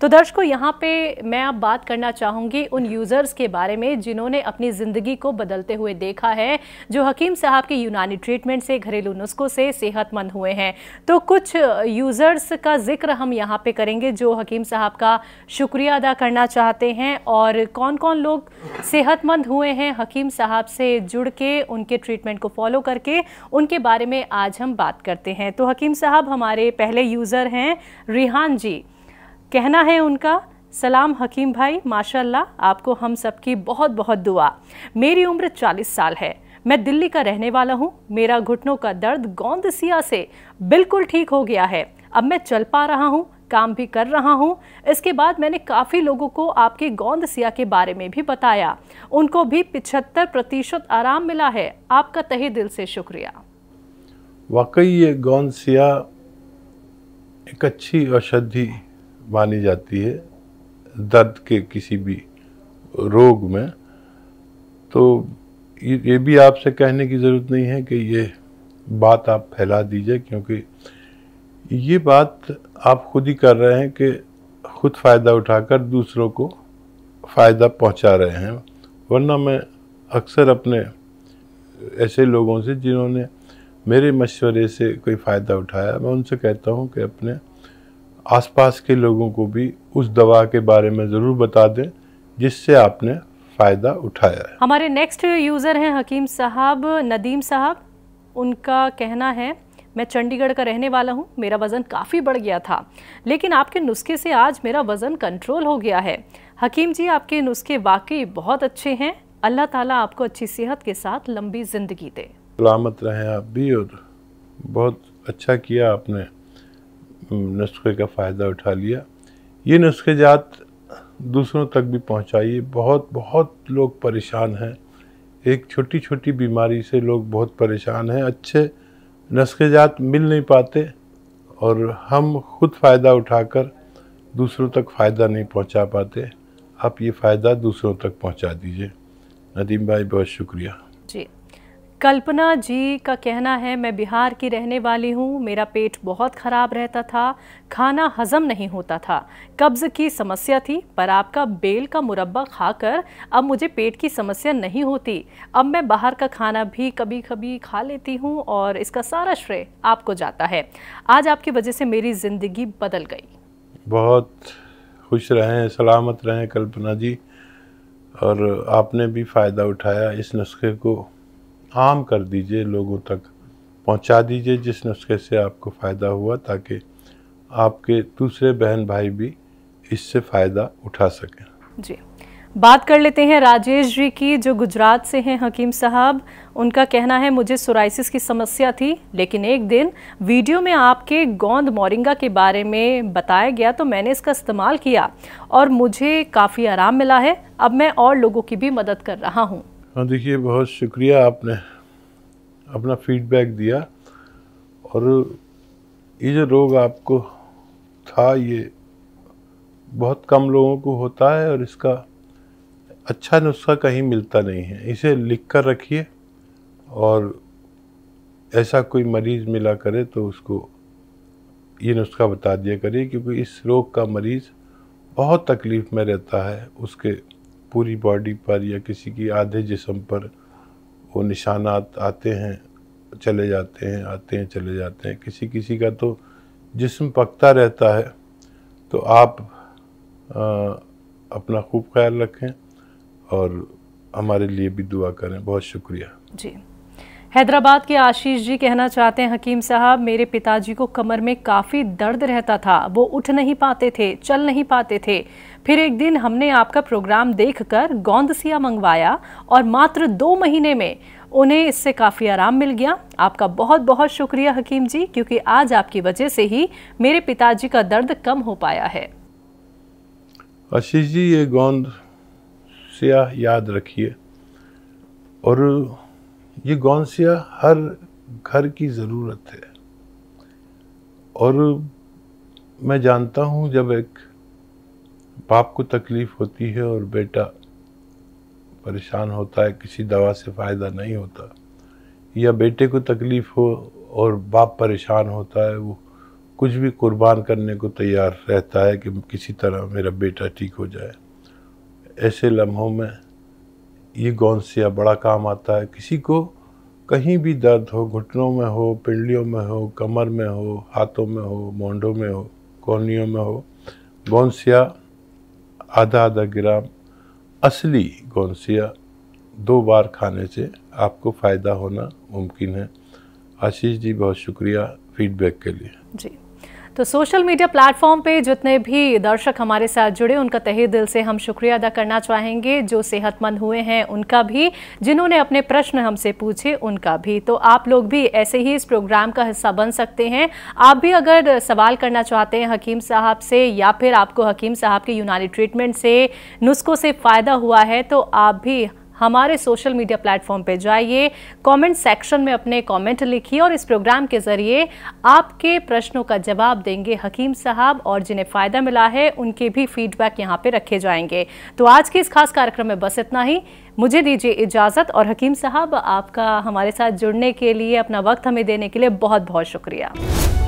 तो दर्शकों यहाँ पे मैं अब बात करना चाहूँगी उन यूज़र्स के बारे में जिन्होंने अपनी ज़िंदगी को बदलते हुए देखा है जो हकीम साहब के यूनानी ट्रीटमेंट से घरेलू नुस्खों से सेहतमंद हुए हैं तो कुछ यूज़र्स का ज़िक्र हम यहाँ पे करेंगे जो हकीम साहब का शुक्रिया अदा करना चाहते हैं और कौन कौन लोग सेहतमंद हुए हैं हकीम साहब से जुड़ के उनके ट्रीटमेंट को फॉलो करके उनके बारे में आज हम बात करते हैं तो हकीम साहब हमारे पहले यूज़र हैं रिहान जी कहना है उनका सलाम हकीम भाई माशाल्लाह आपको हम सबकी बहुत बहुत दुआ मेरी उम्र 40 साल है मैं दिल्ली का रहने वाला हूँ मेरा घुटनों का दर्द गोंद सिया से बिल्कुल ठीक हो गया है अब मैं चल पा रहा हूँ काम भी कर रहा हूँ इसके बाद मैंने काफ़ी लोगों को आपके गोंद सिया के बारे में भी बताया उनको भी पिछहत्तर प्रतिशत आराम मिला है आपका तहे दिल से शुक्रिया वाकई ये सिया एक अच्छी औषधि मानी जाती है दर्द के किसी भी रोग में तो ये भी आपसे कहने की ज़रूरत नहीं है कि ये बात आप फैला दीजिए क्योंकि ये बात आप खुद ही कर रहे हैं कि खुद फ़ायदा उठाकर दूसरों को फ़ायदा पहुंचा रहे हैं वरना मैं अक्सर अपने ऐसे लोगों से जिन्होंने मेरे मशवरे से कोई फ़ायदा उठाया मैं उनसे कहता हूं कि अपने आसपास के लोगों को भी उस दवा के बारे में ज़रूर बता दें जिससे आपने फ़ायदा उठाया है हमारे नेक्स्ट यूज़र हैं हकीम साहब नदीम साहब उनका कहना है मैं चंडीगढ़ का रहने वाला हूँ मेरा वज़न काफ़ी बढ़ गया था लेकिन आपके नुस्खे से आज मेरा वज़न कंट्रोल हो गया है हकीम जी आपके नुस्खे वाकई बहुत अच्छे हैं अल्लाह ताला आपको अच्छी सेहत के साथ लंबी ज़िंदगी दे सलामत रहें आप भी और बहुत अच्छा किया आपने नुस्खे का फ़ायदा उठा लिया ये नुस्खे जात दूसरों तक भी पहुँचाइए बहुत बहुत लोग परेशान हैं एक छोटी छोटी बीमारी से लोग बहुत परेशान हैं अच्छे नुस्खे जात मिल नहीं पाते और हम खुद फ़ायदा उठाकर दूसरों तक फ़ायदा नहीं पहुंचा पाते आप ये फ़ायदा दूसरों तक पहुंचा दीजिए नदीम भाई बहुत शुक्रिया कल्पना जी का कहना है मैं बिहार की रहने वाली हूँ मेरा पेट बहुत ख़राब रहता था खाना हजम नहीं होता था कब्ज़ की समस्या थी पर आपका बेल का मुरब्बा खाकर अब मुझे पेट की समस्या नहीं होती अब मैं बाहर का खाना भी कभी कभी खा लेती हूँ और इसका सारा श्रेय आपको जाता है आज आपकी वजह से मेरी ज़िंदगी बदल गई बहुत खुश रहें सलामत रहें कल्पना जी और आपने भी फ़ायदा उठाया इस नुस्खे को आम कर दीजिए लोगों तक पहुंचा दीजिए जिस नुस्खे से आपको फ़ायदा हुआ ताकि आपके दूसरे बहन भाई भी इससे फ़ायदा उठा सकें जी बात कर लेते हैं राजेश जी की जो गुजरात से हैं हकीम साहब उनका कहना है मुझे सोराइसिस की समस्या थी लेकिन एक दिन वीडियो में आपके गोंद मोरिंगा के बारे में बताया गया तो मैंने इसका इस्तेमाल किया और मुझे काफ़ी आराम मिला है अब मैं और लोगों की भी मदद कर रहा हूँ हाँ देखिए बहुत शुक्रिया आपने अपना फीडबैक दिया और ये जो रोग आपको था ये बहुत कम लोगों को होता है और इसका अच्छा नुस्खा कहीं मिलता नहीं है इसे लिख कर रखिए और ऐसा कोई मरीज़ मिला करे तो उसको ये नुस्खा बता दिया करिए क्योंकि इस रोग का मरीज़ बहुत तकलीफ़ में रहता है उसके पूरी बॉडी पर या किसी की आधे जिसम पर वो निशानात आते हैं चले जाते हैं आते हैं चले जाते हैं किसी किसी का तो जिसम पकता रहता है तो आप आ, अपना खूब ख्याल रखें और हमारे लिए भी दुआ करें बहुत शुक्रिया जी हैदराबाद के आशीष जी कहना चाहते हैं हकीम साहब मेरे पिताजी को कमर में काफ़ी दर्द रहता था वो उठ नहीं पाते थे चल नहीं पाते थे फिर एक दिन हमने आपका प्रोग्राम देखकर गोंदसिया मंगवाया और मात्र दो महीने में उन्हें इससे काफ़ी आराम मिल गया आपका बहुत बहुत शुक्रिया हकीम जी क्योंकि आज आपकी वजह से ही मेरे पिताजी का दर्द कम हो पाया है आशीष जी ये गोंद सिया याद रखिए और ये गौंसिया हर घर की ज़रूरत है और मैं जानता हूँ जब एक बाप को तकलीफ़ होती है और बेटा परेशान होता है किसी दवा से फ़ायदा नहीं होता या बेटे को तकलीफ़ हो और बाप परेशान होता है वो कुछ भी कुर्बान करने को तैयार रहता है कि किसी तरह मेरा बेटा ठीक हो जाए ऐसे लम्हों में ये गौनसिया बड़ा काम आता है किसी को कहीं भी दर्द हो घुटनों में हो पिंडलियों में हो कमर में हो हाथों में हो मोंडों में हो कोनियों में हो गौंसिया आधा आधा ग्राम असली गौंसिया दो बार खाने से आपको फ़ायदा होना मुमकिन है आशीष जी बहुत शुक्रिया फीडबैक के लिए जी तो सोशल मीडिया प्लेटफॉर्म पे जितने भी दर्शक हमारे साथ जुड़े उनका तहे दिल से हम शुक्रिया अदा करना चाहेंगे जो सेहतमंद हुए हैं उनका भी जिन्होंने अपने प्रश्न हमसे पूछे उनका भी तो आप लोग भी ऐसे ही इस प्रोग्राम का हिस्सा बन सकते हैं आप भी अगर सवाल करना चाहते हैं हकीम साहब से या फिर आपको हकीम साहब के यूनानी ट्रीटमेंट से नुस्खों से फ़ायदा हुआ है तो आप भी हमारे सोशल मीडिया प्लेटफॉर्म पे जाइए कमेंट सेक्शन में अपने कमेंट लिखिए और इस प्रोग्राम के ज़रिए आपके प्रश्नों का जवाब देंगे हकीम साहब और जिन्हें फ़ायदा मिला है उनके भी फीडबैक यहाँ पे रखे जाएंगे तो आज के इस खास कार्यक्रम में बस इतना ही मुझे दीजिए इजाज़त और हकीम साहब आपका हमारे साथ जुड़ने के लिए अपना वक्त हमें देने के लिए बहुत बहुत शुक्रिया